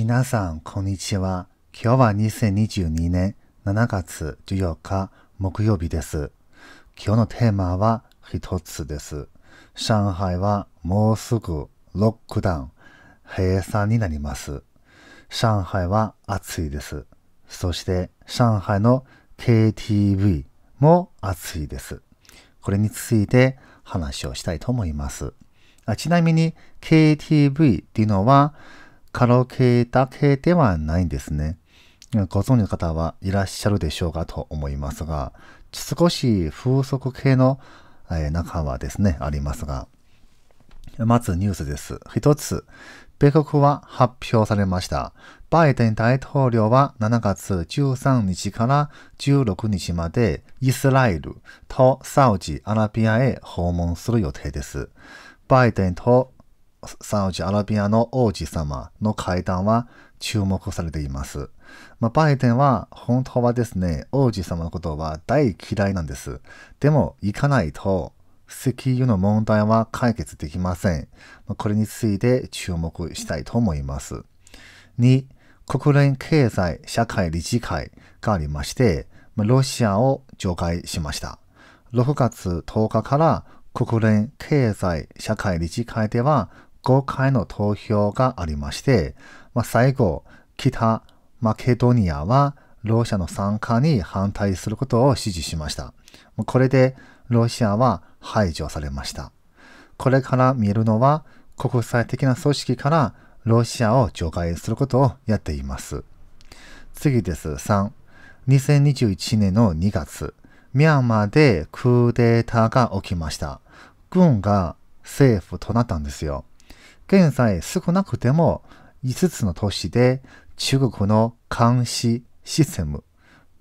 皆さん、こんにちは。今日は2022年7月14日木曜日です。今日のテーマは一つです。上海はもうすぐロックダウン、閉鎖になります。上海は暑いです。そして上海の KTV も暑いです。これについて話をしたいと思います。あちなみに KTV っていうのはカラオケだけではないんですね。ご存知の方はいらっしゃるでしょうかと思いますが、少し風速系の、中はですね、ありますが、まずニュースです。一つ、米国は発表されました。バイデン大統領は7月13日から16日までイスラエルとサウジアラビアへ訪問する予定です。バイデンとサウジアラビアの王子様の会談は注目されています。まあ、バイデンは本当はですね、王子様のことは大嫌いなんです。でも行かないと石油の問題は解決できません。これについて注目したいと思います。2、国連経済社会理事会がありまして、ロシアを除外しました。6月10日から国連経済社会理事会では5回の投票がありまして、まあ、最後、北マケドニアはロシアの参加に反対することを支持しました。これでロシアは排除されました。これから見えるのは国際的な組織からロシアを除外することをやっています。次です。3。2021年の2月、ミャンマーでクーデーターが起きました。軍が政府となったんですよ。現在少なくても5つの都市で中国の監視システム、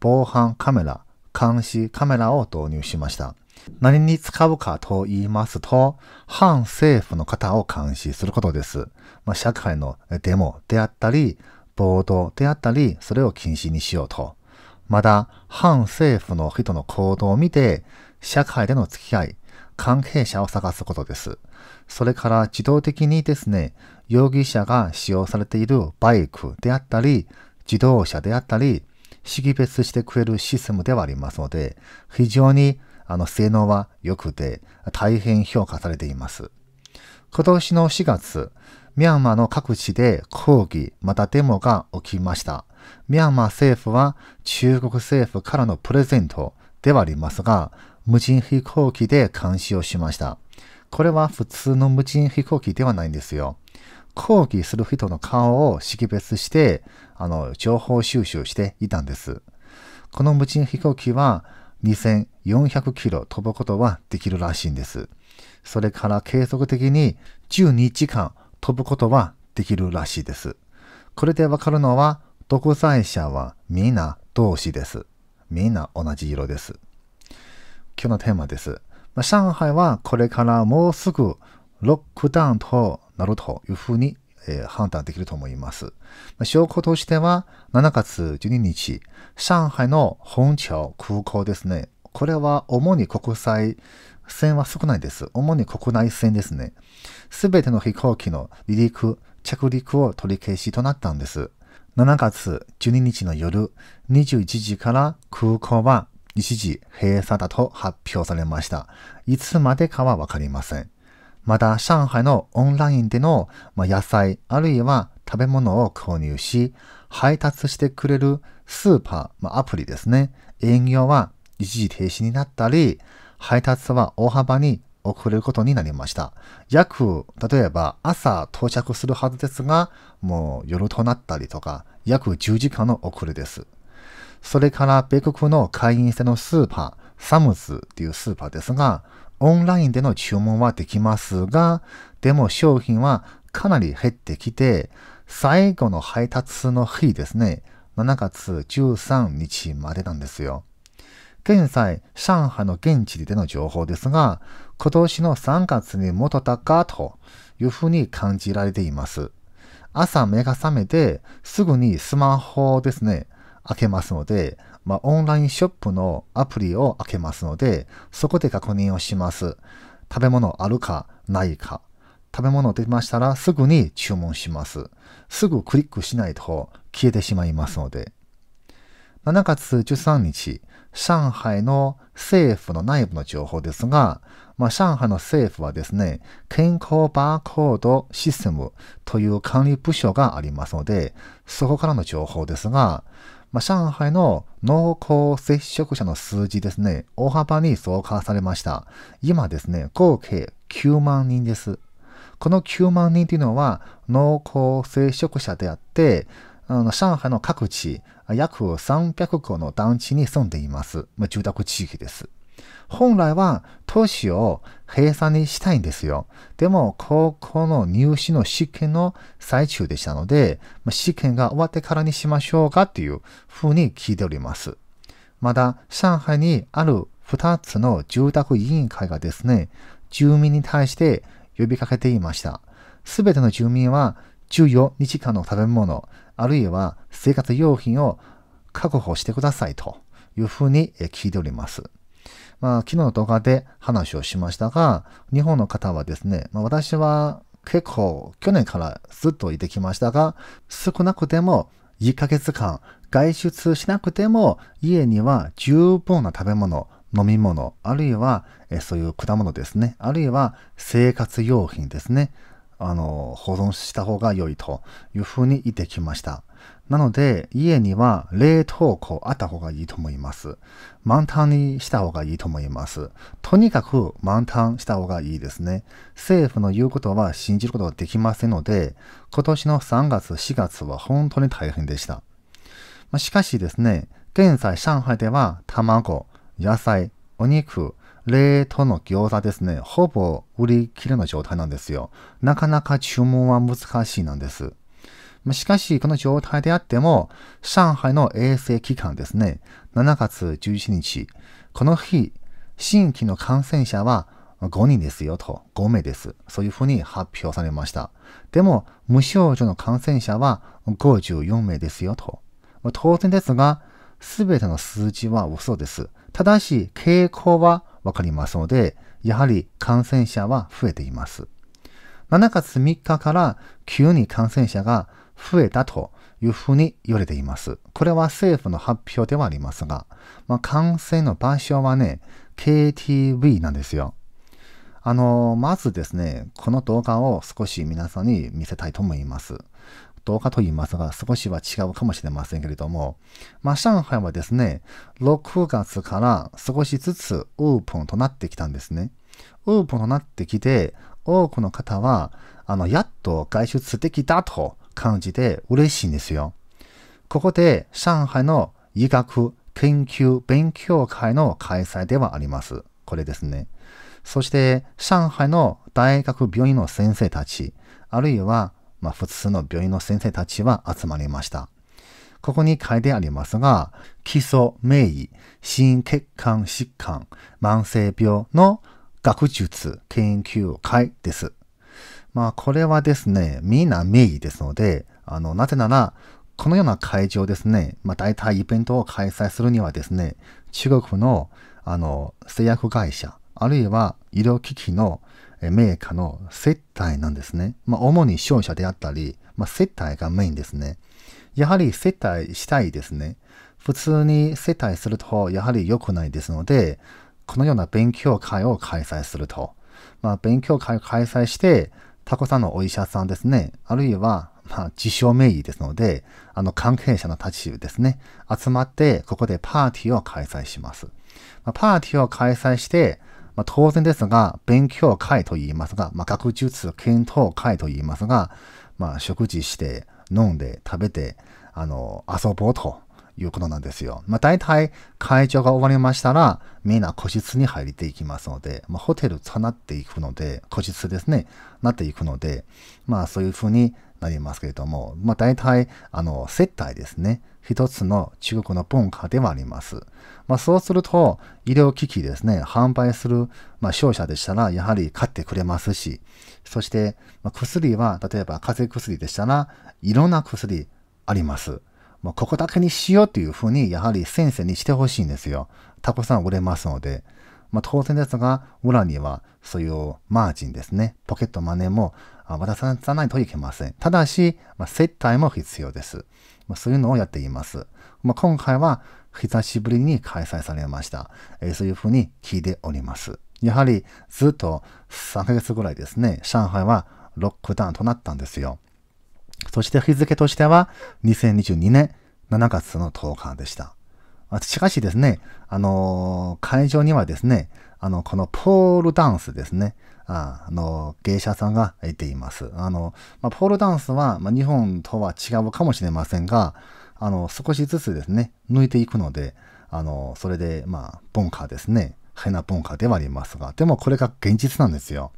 防犯カメラ、監視カメラを導入しました。何に使うかと言いますと、反政府の方を監視することです。まあ、社会のデモであったり、暴動であったり、それを禁止にしようと。また、反政府の人の行動を見て、社会での付き合い、関係者を探すことです。それから自動的にですね、容疑者が使用されているバイクであったり、自動車であったり、識別してくれるシステムではありますので、非常にあの性能は良くて、大変評価されています。今年の4月、ミャンマーの各地で抗議、またデモが起きました。ミャンマー政府は中国政府からのプレゼントではありますが、無人飛行機で監視をしました。これは普通の無人飛行機ではないんですよ。抗議する人の顔を識別して、あの、情報収集していたんです。この無人飛行機は2400キロ飛ぶことはできるらしいんです。それから継続的に12時間飛ぶことはできるらしいです。これでわかるのは、独裁者はみんな同士です。みんな同じ色です。今日のテーマです。まあ、上海はこれからもうすぐロックダウンとなるというふうに、えー、判断できると思います。まあ、証拠としては、7月12日、上海の本町空港ですね。これは主に国際線は少ないです。主に国内線ですね。すべての飛行機の離陸、着陸を取り消しとなったんです。7月12日の夜21時から空港は一時閉鎖だと発表されました。いつまでかはわかりません。また、上海のオンラインでの野菜、あるいは食べ物を購入し、配達してくれるスーパー、まアプリですね。営業は一時停止になったり、配達は大幅に遅れることになりました。約、例えば朝到着するはずですが、もう夜となったりとか、約10時間の遅れです。それから米国の会員制のスーパー、サムズっていうスーパーですが、オンラインでの注文はできますが、でも商品はかなり減ってきて、最後の配達の日ですね、7月13日までなんですよ。現在、上海の現地での情報ですが、今年の3月に戻ったかというふうに感じられています。朝目が覚めて、すぐにスマホですね、開けますので、まあ、オンラインショップのアプリを開けますので、そこで確認をします。食べ物あるかないか。食べ物出ましたらすぐに注文します。すぐクリックしないと消えてしまいますので。7月13日、上海の政府の内部の情報ですが、まあ、上海の政府はですね、健康バーコードシステムという管理部署がありますので、そこからの情報ですが、まあ、上海の濃厚接触者の数字ですね、大幅に増加されました。今ですね、合計9万人です。この9万人というのは濃厚接触者であって、あの上海の各地、約300個の団地に住んでいます。まあ、住宅地域です。本来は都市を閉鎖にしたいんですよ。でも、高校の入試の試験の最中でしたので、試験が終わってからにしましょうかっていうふうに聞いております。まだ、上海にある2つの住宅委員会がですね、住民に対して呼びかけていました。すべての住民は14日間の食べ物、あるいは生活用品を確保してくださいというふうに聞いております。まあ、昨日の動画で話をしましたが、日本の方はですね、まあ、私は結構去年からずっといてきましたが、少なくても1ヶ月間外出しなくても家には十分な食べ物、飲み物、あるいはえそういう果物ですね、あるいは生活用品ですね、あの、保存した方が良いというふうに言ってきました。なので、家には冷凍庫あった方がいいと思います。満タンにした方がいいと思います。とにかく満タンした方がいいですね。政府の言うことは信じることはできませんので、今年の3月、4月は本当に大変でした。ましかしですね、現在上海では卵、野菜、お肉、冷凍の餃子ですね、ほぼ売り切れの状態なんですよ。なかなか注文は難しいなんです。しかし、この状態であっても、上海の衛生機関ですね、7月11日、この日、新規の感染者は5人ですよと、5名です。そういうふうに発表されました。でも、無症状の感染者は54名ですよと。当然ですが、すべての数字は嘘です。ただし、傾向はわかりますので、やはり感染者は増えています。7月3日から急に感染者が増えたというふうに言われています。これは政府の発表ではありますが、まあ、感染の場所はね、KTV なんですよ。あの、まずですね、この動画を少し皆さんに見せたいと思います。動画と言いますが、少しは違うかもしれませんけれども、まあ、上海はですね、6月から少しずつオープンとなってきたんですね。オープンとなってきて、多くの方は、あの、やっと外出できたと感じで嬉しいんですよ。ここで上海の医学研究勉強会の開催ではあります。これですね。そして上海の大学病院の先生たち、あるいはまあ、普通の病院の先生たちは集まりました。ここに書いてありますが、基礎名医、心血管疾患、慢性病の学術研究会です。まあ、これはですね、みんな名義ですので、あの、なぜなら、このような会場ですね、まあ、大体イベントを開催するにはですね、中国の、あの、製薬会社、あるいは医療機器のメーカーの接待なんですね。まあ、主に商社であったり、まあ、接待がメインですね。やはり接待したいですね。普通に接待すると、やはり良くないですので、このような勉強会を開催すると。まあ、勉強会を開催して、タコさんのお医者さんですね、あるいは、まあ、自称名医ですので、あの、関係者のたちですね、集まって、ここでパーティーを開催します。まあ、パーティーを開催して、まあ、当然ですが、勉強会と言いますが、まあ、学術検討会と言いますが、まあ、食事して、飲んで、食べて、あの、遊ぼうということなんですよ。まあ、大体会場が終わりましたら、みんな個室に入っていきますので、まあ、ホテルとなっていくので、個室ですね、なっていくので、まあそういうふうになりますけれども、まあ、大体、あの、接待ですね。一つの中国の文化ではあります。まあ、そうすると、医療機器ですね、販売する、まあ、商社でしたら、やはり買ってくれますし、そして、まあ、薬は、例えば風邪薬でしたら、いろんな薬あります。もうここだけにしようというふうに、やはり先生にしてほしいんですよ。たくさん売れますので。まあ、当然ですが、裏にはそういうマージンですね、ポケットマネーも渡さないといけません。ただし、まあ、接待も必要です。まあ、そういうのをやっています。まあ、今回は久しぶりに開催されました、えー、そういうふうに聞いております。やはりずっと3ヶ月ぐらいですね、上海はロックダウンとなったんですよ。そして日付としては2022年7月の10日でした。しかしですね、あのー、会場にはですね、あの、このポールダンスですね、あ、あの芸者さんがいています。あの、まあ、ポールダンスは、まあ、日本とは違うかもしれませんが、あの、少しずつですね、抜いていくので、あの、それで、まあ、文化ですね、変な文化ではありますが、でもこれが現実なんですよ。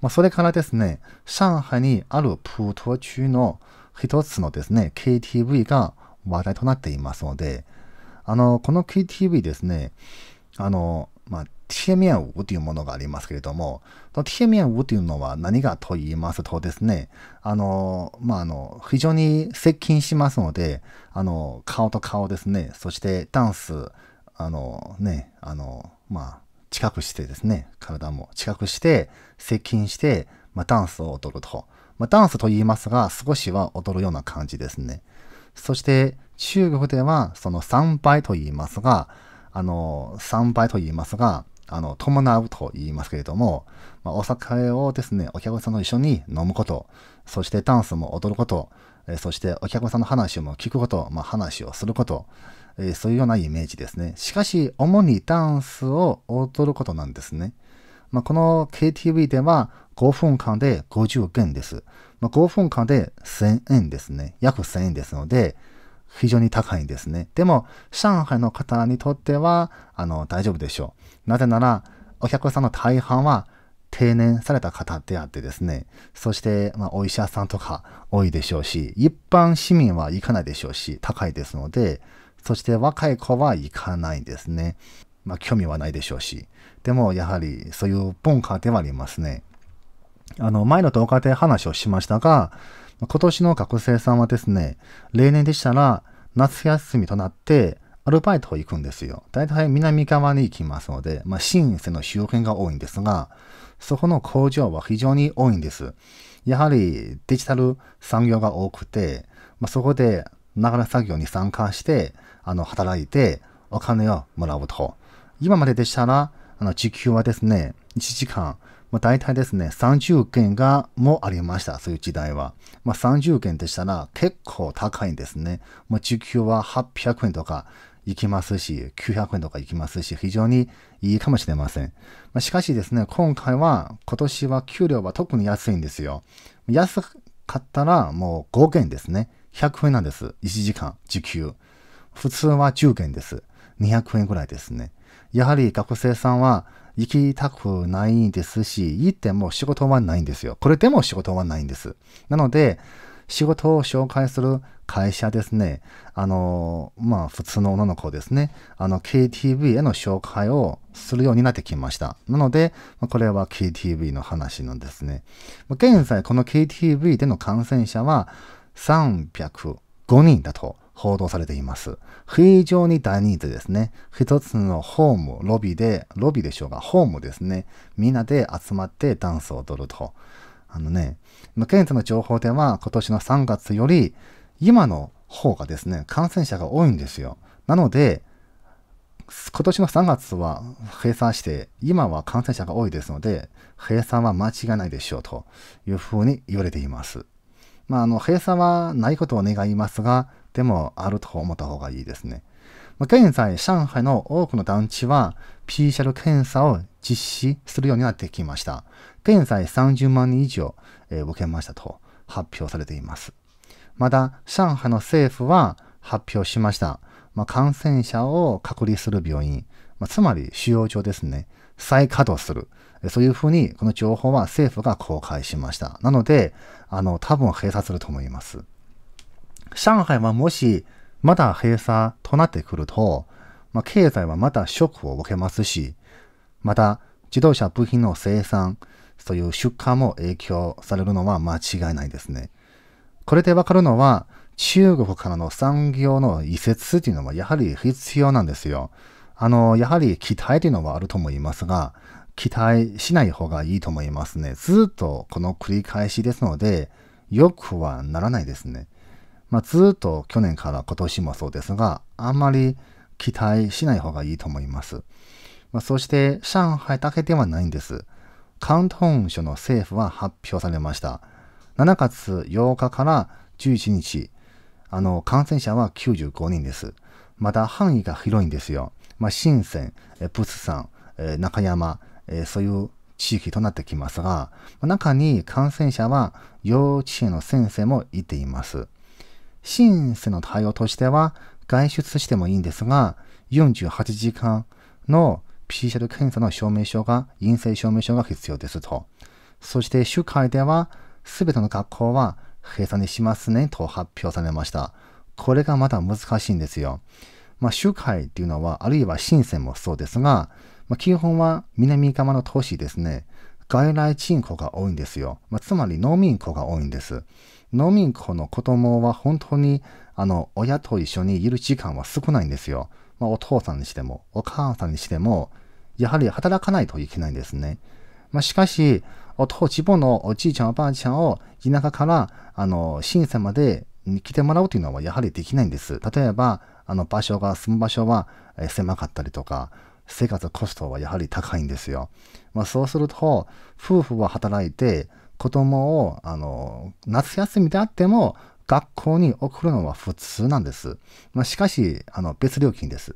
まあ、それからですね、上海にあるプト区の一つのですね、KTV が話題となっていますので、あの、この KTV ですね、あの、まあ、ティエミウというものがありますけれども、ティエミアウというのは何かと言いますとですね、あの、まあ、あの、非常に接近しますので、あの、顔と顔ですね、そしてダンス、あの、ね、あの、まあ、近くしてですね、体も近くして、接近して、まあ、ダンスを踊ると。まあ、ダンスと言いますが、少しは踊るような感じですね。そして、中国では、その参拝と言いますが、あの、参拝と言いますが、あの、伴うと言いますけれども、まあ、お酒をですね、お客さんと一緒に飲むこと、そしてダンスも踊ること、えそしてお客さんの話も聞くこと、まあ、話をすること、えそういうようなイメージですね。しかし、主にダンスを踊ることなんですね。まあ、この KTV では5分間で50元です。まあ、5分間で1000円ですね。約1000円ですので、非常に高いんですね。でも、上海の方にとっては、あの、大丈夫でしょう。なぜなら、お客さんの大半は定年された方であってですね、そして、まあ、お医者さんとか多いでしょうし、一般市民は行かないでしょうし、高いですので、そして若い子は行かないんですね。まあ、興味はないでしょうし。でも、やはり、そういう文化ではありますね。あの、前の動画で話をしましたが、今年の学生さんはですね、例年でしたら夏休みとなって、アルバイト行くんですよ。大体南側に行きますので、まあ、新生の周辺が多いんですが、そこの工場は非常に多いんです。やはりデジタル産業が多くて、まあ、そこでなれ作業に参加して、あの、働いてお金をもらうと。今まででしたら、あの、時給はですね、1時間、まあ、大体ですね、30件がもありました、そういう時代は。まあ、30件でしたら結構高いんですね。まあ、時給は800円とかいきますし、900円とかいきますし、非常にいいかもしれません。まあ、しかしですね、今回は、今年は給料は特に安いんですよ。安かったらもう5件ですね。100円なんです。1時間、時給。普通は10件です。200円ぐらいですね。やはり学生さんは行きたくないですし、行っても仕事はないんですよ。これでも仕事はないんです。なので、仕事を紹介する会社ですね。あの、まあ、普通の女の子ですね。あの、KTV への紹介をするようになってきました。なので、これは KTV の話なんですね。現在、この KTV での感染者は305人だと報道されています。非常に大人数ですね。一つのホーム、ロビーで、ロビーでしょうが、ホームですね。みんなで集まってダンスを踊ると。あのね、現在の情報では今年の3月より今の方がですね、感染者が多いんですよ。なので、今年の3月は閉鎖して、今は感染者が多いですので、閉鎖は間違いないでしょうというふうに言われています。まあ、あの、閉鎖はないことを願いますが、でもあると思った方がいいですね。現在、上海の多くの団地は PCR 検査を実施するようになってきました。現在30万人以上、えー、受けましたと発表されています。また、上海の政府は発表しました。まあ、感染者を隔離する病院、まあ、つまり収容所ですね、再稼働する。そういうふうに、この情報は政府が公開しました。なので、あの、多分閉鎖すると思います。上海はもし、まだ閉鎖となってくると、まあ、経済はまたショックを受けますし、また、自動車部品の生産、そういう出荷も影響されるのは間違いないですね。これでわかるのは、中国からの産業の移設というのはやはり必要なんですよ。あの、やはり期待というのはあると思いますが、期待しない方がいいと思いますね。ずっとこの繰り返しですので、良くはならないですね。まあ、ずっと去年から今年もそうですが、あんまり期待しない方がいいと思います。まあ、そして、上海だけではないんです。広東省の政府は発表されました。7月8日から11日、あの、感染者は95人です。また範囲が広いんですよ。まあ、深セン、プスさん、中山、そういう地域となってきますが、中に感染者は幼稚園の先生もいています。シンセの対応としては、外出してもいいんですが、48時間の PCR 検査の証明書が、陰性証明書が必要ですと。そして、主会では、すべての学校は閉鎖にしますねと発表されました。これがまた難しいんですよ。まあ、会っていうのは、あるいは深センもそうですが、まあ、基本は南側の都市ですね、外来人口が多いんですよ。まあ、つまり農民口が多いんです。農民校の子供は本当にあの親と一緒にいる時間は少ないんですよ。まあ、お父さんにしても、お母さんにしても、やはり働かないといけないんですね。まあ、しかし、お父、自分のおじいちゃん、おばあちゃんを田舎から、あの、まで来てもらうというのはやはりできないんです。例えば、あの、場所が、住む場所は狭かったりとか、生活コストはやはり高いんですよ。まあ、そうすると、夫婦は働いて、子供を、あの、夏休みであっても、学校に送るのは普通なんです。まあ、しかし、あの、別料金です。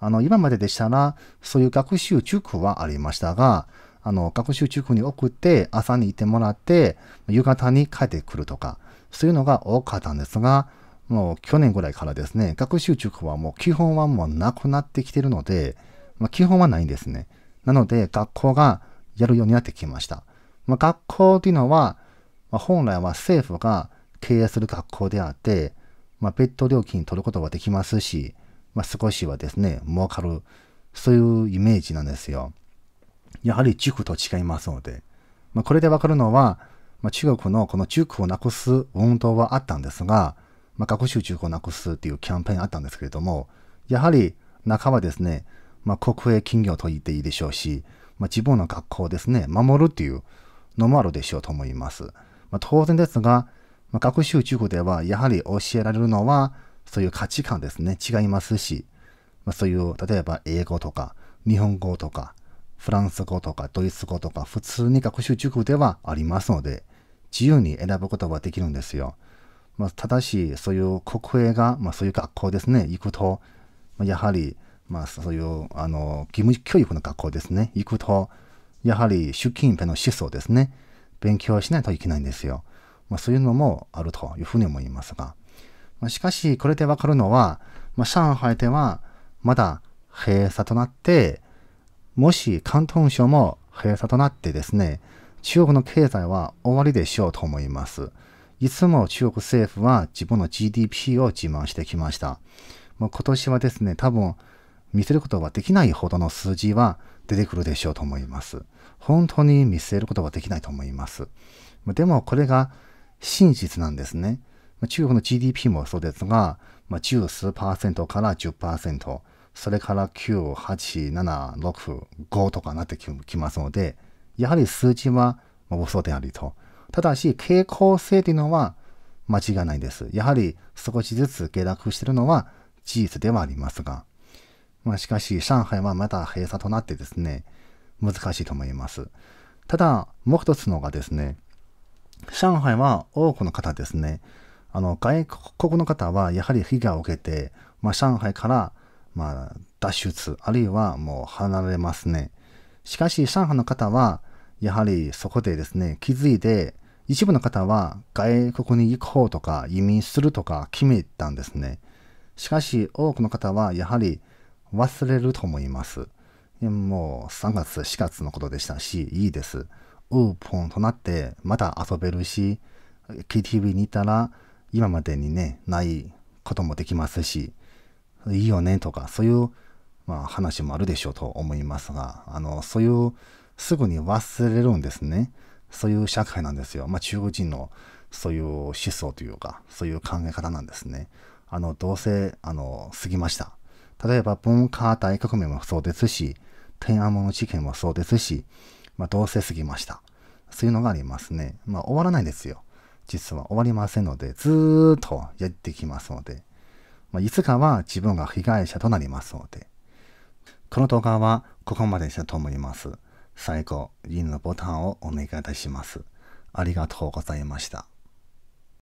あの、今まででしたら、そういう学習塾はありましたが、あの、学習塾に送って、朝にいてもらって、夕方に帰ってくるとか、そういうのが多かったんですが、もう去年ぐらいからですね、学習塾はもう基本はもうなくなってきてるので、まあ、基本はないんですね。なので、学校がやるようになってきました。まあ、学校というのは、まあ、本来は政府が経営する学校であって、まあ、別途料金取ることはできますし、まあ、少しはですね、儲かる、そういうイメージなんですよ。やはり塾と違いますので、まあ、これでわかるのは、まあ、中国のこの塾をなくす運動はあったんですが、まあ、学習塾をなくすっていうキャンペーンあったんですけれども、やはり中はですね、まあ、国営企業と言っていいでしょうし、まあ、自分の学校をですね、守るっていう、のもあるでしょうと思います。まあ、当然ですが、まあ、学習塾ではやはり教えられるのはそういう価値観ですね、違いますし、まあ、そういう例えば英語とか日本語とかフランス語とかドイツ語とか普通に学習塾ではありますので、自由に選ぶことはできるんですよ。まあ、ただし、そういう国営が、まあ、そういう学校ですね、行くと、まあ、やはり、まあ、そういうあの義務教育の学校ですね、行くと、やはり習近平の思想ですね、勉強しないといけないんですよ。まあ、そういうのもあるというふうに思いますが。まあ、しかし、これでわかるのは、まあ、上海ではまだ閉鎖となって、もし広東省も閉鎖となってですね、中国の経済は終わりでしょうと思います。いつも中国政府は自分の GDP を自慢してきました。ま今年はですね、多分見せることはできないほどの数字は出てくるでしょうと思います。本当に見せることはできないと思います。でもこれが真実なんですね。中国の GDP もそうですが、まあ、数パーセントから10%、それから9、8、7、6、5とかなってきますので、やはり数字は嘘でありと。ただし、傾向性というのは間違いないです。やはり少しずつ下落しているのは事実ではありますが。まあ、しかし、上海はまだ閉鎖となってですね、難しいと思います。ただ、もう一つのがですね、上海は多くの方ですね、あの外国の方はやはり被害を受けて、まあ、上海からまあ脱出、あるいはもう離れますね。しかし、上海の方は、やはりそこでですね、気づいて、一部の方は外国に行こうとか移民するとか決めたんですね。しかし、多くの方はやはり忘れると思います。もう3月、4月のことでしたし、いいです。ウーポンとなって、また遊べるし、KTV にいたら、今までにね、ないこともできますし、いいよねとか、そういう、まあ、話もあるでしょうと思いますが、あの、そういう、すぐに忘れるんですね。そういう社会なんですよ。まあ、中国人のそういう思想というか、そういう考え方なんですね。あの、どうせ、あの、過ぎました。例えば文化大革命もそうですし、天安門事件もそうですし、まあ、どうせ過ぎました。そういうのがありますね。まあ、終わらないですよ。実は終わりませんので、ずーっとやってきますので、まあ、いつかは自分が被害者となりますので、この動画はここまでしたと思います。最後、いいねのボタンをお願いいたします。ありがとうございました。